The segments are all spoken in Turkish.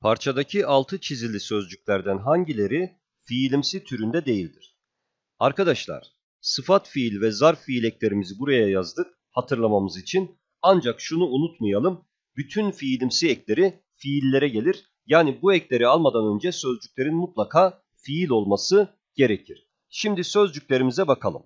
Parçadaki altı çizili sözcüklerden hangileri fiilimsi türünde değildir? Arkadaşlar, sıfat fiil ve zarf fiil buraya yazdık hatırlamamız için. Ancak şunu unutmayalım, bütün fiilimsi ekleri fiillere gelir. Yani bu ekleri almadan önce sözcüklerin mutlaka fiil olması gerekir. Şimdi sözcüklerimize bakalım.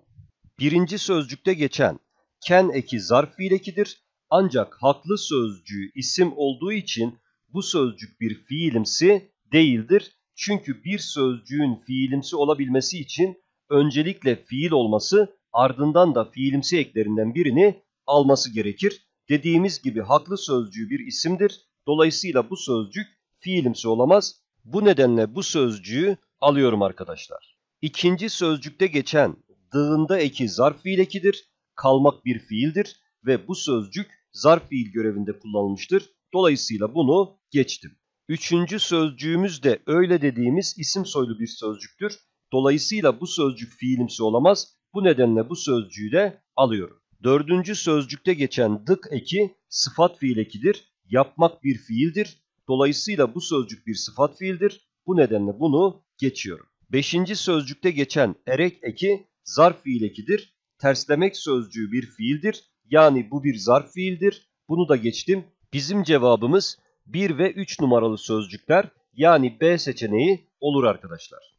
Birinci sözcükte geçen ken eki zarf fiil ekidir. Ancak haklı sözcüğü isim olduğu için bu sözcük bir fiilimsi değildir. Çünkü bir sözcüğün fiilimsi olabilmesi için öncelikle fiil olması ardından da fiilimsi eklerinden birini alması gerekir. Dediğimiz gibi haklı sözcüğü bir isimdir. Dolayısıyla bu sözcük fiilimsi olamaz. Bu nedenle bu sözcüğü alıyorum arkadaşlar. İkinci sözcükte geçen dığında eki zarf fiil ekidir. Kalmak bir fiildir ve bu sözcük zarf fiil görevinde kullanılmıştır. Dolayısıyla bunu geçtim. Üçüncü sözcüğümüz de öyle dediğimiz isim soylu bir sözcüktür. Dolayısıyla bu sözcük fiilimsi olamaz. Bu nedenle bu sözcüğü de alıyorum. Dördüncü sözcükte geçen dık eki sıfat fiil ekidir. Yapmak bir fiildir. Dolayısıyla bu sözcük bir sıfat fiildir. Bu nedenle bunu geçiyorum. Beşinci sözcükte geçen erek eki zarf fiil ekidir. Terslemek sözcüğü bir fiildir. Yani bu bir zarf fiildir. Bunu da geçtim. Bizim cevabımız 1 ve 3 numaralı sözcükler yani B seçeneği olur arkadaşlar.